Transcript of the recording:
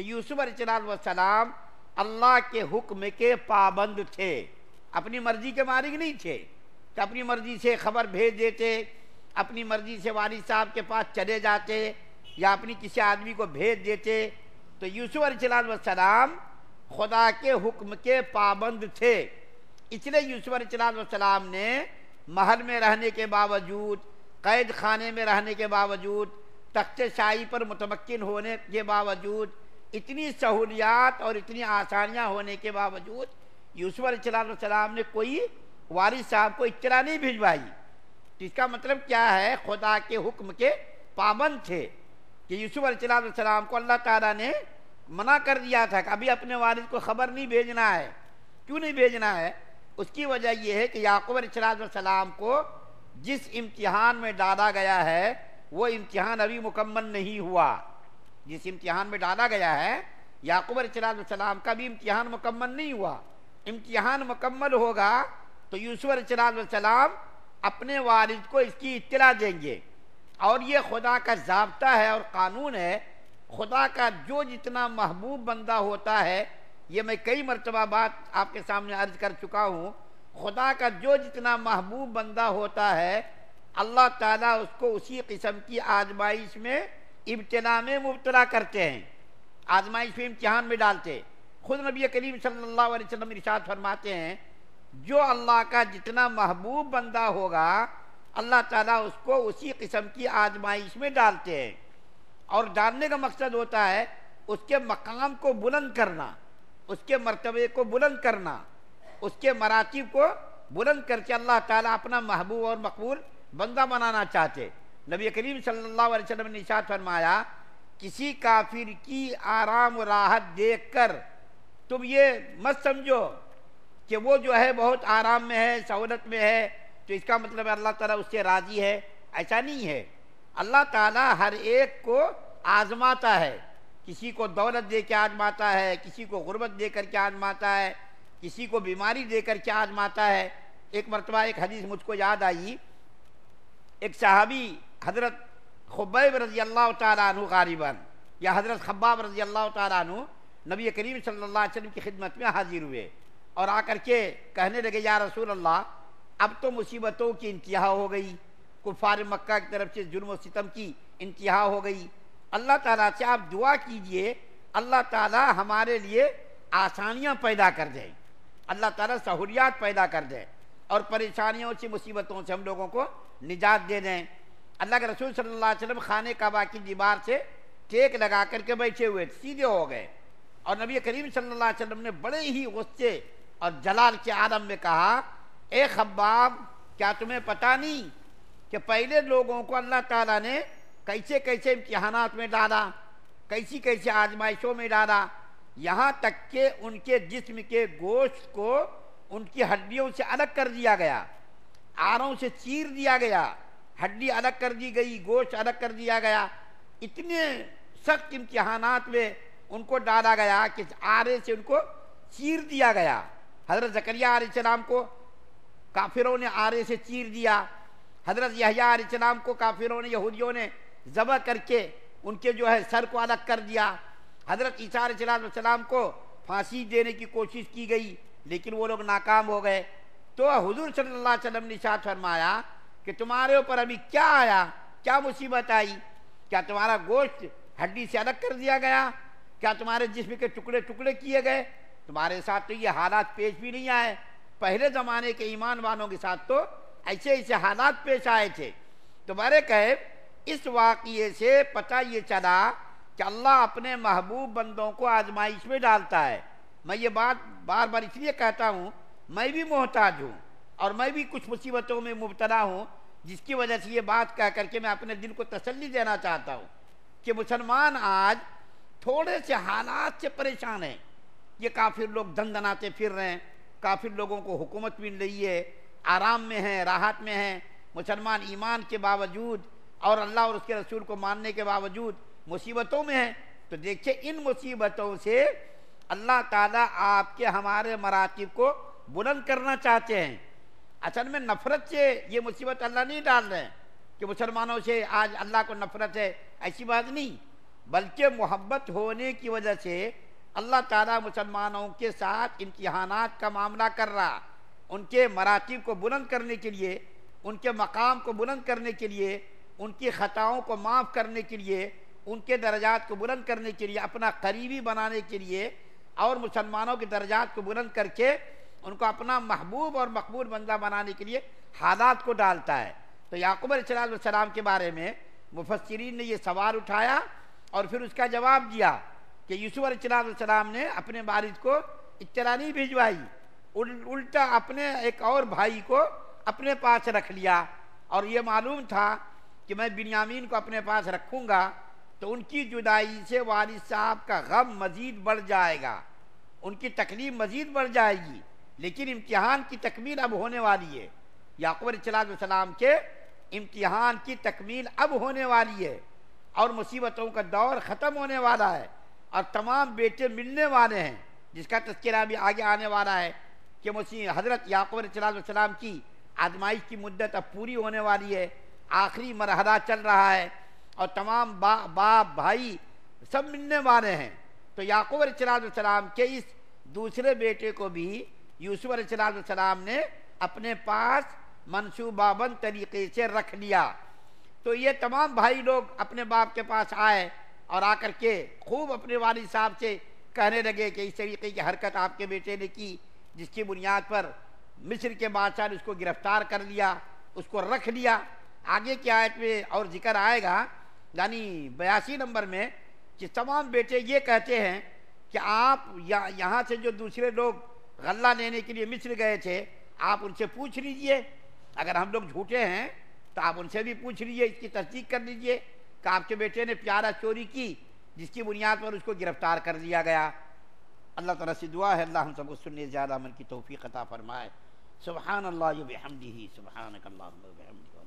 कि यूसुफ अलैहिस्सलाम अल्लाह के हुक्म के पाबंद थे अपनी मर्जी के मालिक नहीं थे कि तो अपनी मर्जी से खबर भेज देते अपनी मर्जी से वाली साहब के पास चले जाते या अपनी किसी आदमी को भेज देते तो यूसुफ अलैहिस्सलाम खुदा के हुक्म के पाबंद थे इसलिए यूसुफ अलैहिस्सलाम ने महल में रहने के बावजूद कैद खाने में रहने के बावजूद तख्त शाही पर मुतमकिन होने के बावजूद इतनी सहूलियात और इतनी आसानियाँ होने के बावजूद यूसुफ सलाम ने कोई वारिस साहब को इतला नहीं भिजवाई तो इसका मतलब क्या है खुदा के हुक्म के पाबंद थे कि यूसुफ सलाम को अल्लाह ताला ने मना कर दिया था कि अभी अपने वारिस को खबर नहीं भेजना है क्यों नहीं भेजना है उसकी वजह यह है कि याकूब सलाम को जिस इम्तिहान में डाला गया है वो इम्तिहान अभी मुकम्मल नहीं हुआ जिस इम्तिहान में डाला गया है याकूब सलाम का भी इम्तिहान मुकम्मल नहीं हुआ इम्तिहान मुकम्मल होगा तो यूसुफ सलाम अपने वालिद को इसकी इतला देंगे और ये खुदा का जबता है और कानून है खुदा का जो जितना महबूब बंदा होता है ये मैं कई मरतबा बात आपके सामने अर्ज कर चुका हूँ खुदा का जो जितना महबूब बंदा होता है अल्लाह ताला उसको उसी किस्म की आजमाइश में इब्तला में मुबतला करते हैं आजमाइश में इम्तहान में डालते खुद नबी करीम सल्लल्लाहु अलैहि वसल्लम इरशाद फरमाते हैं जो अल्लाह का जितना महबूब बंदा होगा अल्लाह ताला उसको उसी किस्म की आजमाइश में डालते हैं और डालने का मकसद होता है उसके मकाम को बुलंद करना उसके मरतबे को बुलंद करना उसके मरातब को बुलंद करके अल्लाह ताला अपना महबूब और मकबूल बंदा बनाना चाहते नबी करीम सल्लल्लाहु अलैहि वसल्लम ने निशात फरमाया किसी काफिर की आराम राहत देखकर तुम ये मत समझो कि वो जो है बहुत आराम में है सहूलत में है तो इसका मतलब है अल्लाह ताला उससे राज़ी है ऐसा नहीं है अल्लाह ताला हर एक को आजमाता है किसी को दौलत दे के आजमाता है किसी को गुर्बत दे करके के आजमाता है किसी को बीमारी दे करके के आजमाता है एक मरतबा एक हदीस मुझको याद आई एक सहाबी हज़रत खुबैब रज़ी अल्लाह तु गालिबा या हज़रत खब्बाब रज़ी अल्लाह तु नबी करीम सल्लल्लाहु की खिदमत में हाजिर हुए और आकर के कहने लगे या रसूल अल्लाह अब तो मुसीबतों की इंतहा हो गई कुफार मक्का की तरफ से जुर्म सितम की इंतहा हो गई अल्लाह ताला से आप दुआ कीजिए अल्लाह ताला हमारे लिए आसानियां पैदा कर दें अल्लाह ताला सहूलियात पैदा कर दें और परेशानियों से मुसीबतों से हम लोगों को निजात दे दें अल्लाह के रसूल सल्लल्लाहु अलैहि वसल्लम खाने काबा की दीवार से टेक लगा करके बैठे हुए सीधे हो गए और नबी करीम सल्लल्लाहु अलैहि वसल्लम ने बड़े ही गुस्से और जलाल के आलम में कहा ए खब्बाब क्या तुम्हें पता नहीं कि पहले लोगों को अल्लाह ताला ने कैसे कैसे इम्तहानात में डाला कैसी कैसी आजमाइशों में डाला यहाँ तक के उनके जिस्म के गोश्त को उनकी हड्डियों से अलग कर दिया गया आरों से चीर दिया गया हड्डी अलग कर दी गई गोश्त अलग कर दिया गया इतने सख्त इम्तहानात में उनको डाला गया कि आरे से उनको चीर दिया गया हज़रत जकरिया आलाम को काफिरों ने आरे से चीर दिया हज़रत यहिया सलाम को काफिरों ने यहूदियों ने जबर करके उनके जो है सर को अलग कर दिया हज़रत ईसा सलाम को फांसी देने की कोशिश की गई लेकिन वो लोग नाकाम हो गए तो हजूर सल्ला वसलम ने शाह फरमाया कि तुम्हारे ऊपर अभी क्या आया क्या मुसीबत आई क्या तुम्हारा गोश्त हड्डी से अलग कर दिया गया क्या तुम्हारे जिस्म के टुकड़े टुकड़े किए गए तुम्हारे साथ तो ये हालात पेश भी नहीं आए पहले ज़माने के ईमान वालों के साथ तो ऐसे ऐसे हालात पेश आए थे तुम्हारे तो कहे इस वाक्य से पता ये चला कि अल्लाह अपने महबूब बंदों को आजमाइश में डालता है मैं ये बात बार बार इसलिए कहता हूँ मैं भी मोहताज हूँ और मैं भी कुछ मुसीबतों में मुबतला हूँ जिसकी वजह से ये बात कह करके मैं अपने दिल को तसल्ली देना चाहता हूँ कि मुसलमान आज थोड़े से हालात से परेशान हैं ये काफिर लोग धन धनाते फिर रहे हैं काफिर लोगों को हुकूमत मिल रही है आराम में हैं राहत में हैं मुसलमान ईमान के बावजूद और अल्लाह और उसके रसूल को मानने के बावजूद मुसीबतों में हैं तो देखिए इन मुसीबतों से अल्लाह ताला आपके हमारे मरातब को बुलंद करना चाहते हैं असल अच्छा, में नफरत से ये मुसीबत अल्लाह नहीं डाल रहे हैं कि मुसलमानों से आज अल्लाह को नफरत है ऐसी बात नहीं बल्कि मोहब्बत होने की वजह से अल्लाह ताला मुसलमानों के साथ इम्तहानात का मामला कर रहा उनके मरातब को बुलंद करने के लिए उनके मकाम को बुलंद करने के लिए उनकी ख़ताओं को माफ़ करने के लिए उनके दर्जात को बुलंद करने के लिए अपना करीबी बनाने के लिए और मुसलमानों के दर्जात को बुलंद करके उनको अपना महबूब और मकबूल बंदा बनाने के लिए हालात को डालता है तो याकूब सलाम के बारे में मुफसरीन ने यह सवाल उठाया और फिर उसका जवाब दिया कि यूसुफ सलाम ने अपने वालिद को इतला नहीं भिजवाई उल, उल्टा अपने एक और भाई को अपने पास रख लिया और ये मालूम था कि मैं बिनयामीन को अपने पास रखूँगा तो उनकी जुदाई से वालिद साहब का गम मज़ीद बढ़ जाएगा उनकी तकलीफ मज़ीद बढ़ जाएगी लेकिन इम्तिहान की तकमील अब होने वाली है याकूब सलाम के इम्तिहान की तकमील अब होने वाली है और मुसीबतों का दौर ख़त्म होने वाला है और तमाम बेटे मिलने वाले हैं जिसका तस्करा भी आगे आने वाला है कि मुसी हज़रत याकूब सलाम की आजमाइश की मुद्दत अब पूरी होने वाली है आखिरी मरहला चल रहा है और तमाम बा बाप भाई सब मिलने वाले हैं तो याकूब सलाम के इस दूसरे बेटे को भी यूसुफ ने अपने पास मनसूबाबंद तरीके से रख लिया तो ये तमाम भाई लोग अपने बाप के पास आए और आकर के खूब अपने वालिद साहब से कहने लगे कि इस तरीके की हरकत आपके बेटे ने की जिसकी बुनियाद पर मिस्र के बादशाह ने उसको गिरफ्तार कर लिया उसको रख लिया आगे की आयत में और जिक्र आएगा यानी बयासी नंबर में कि तमाम बेटे ये कहते हैं कि आप यहाँ से जो दूसरे लोग गल्ला लेने के लिए मिस्र गए थे आप उनसे पूछ लीजिए अगर हम लोग झूठे हैं तो आप उनसे भी पूछ लीजिए इसकी तस्दीक कर लीजिए कि तो आपके बेटे ने प्यारा चोरी की जिसकी बुनियाद पर उसको गिरफ्तार कर लिया गया अल्लाह तला से दुआ है अल्लाह हम सबको सुनने ज़्यादा मन की तोफ़ी ख़ता फरमाए सुबहान अल्लाह हमदी ही सुबहान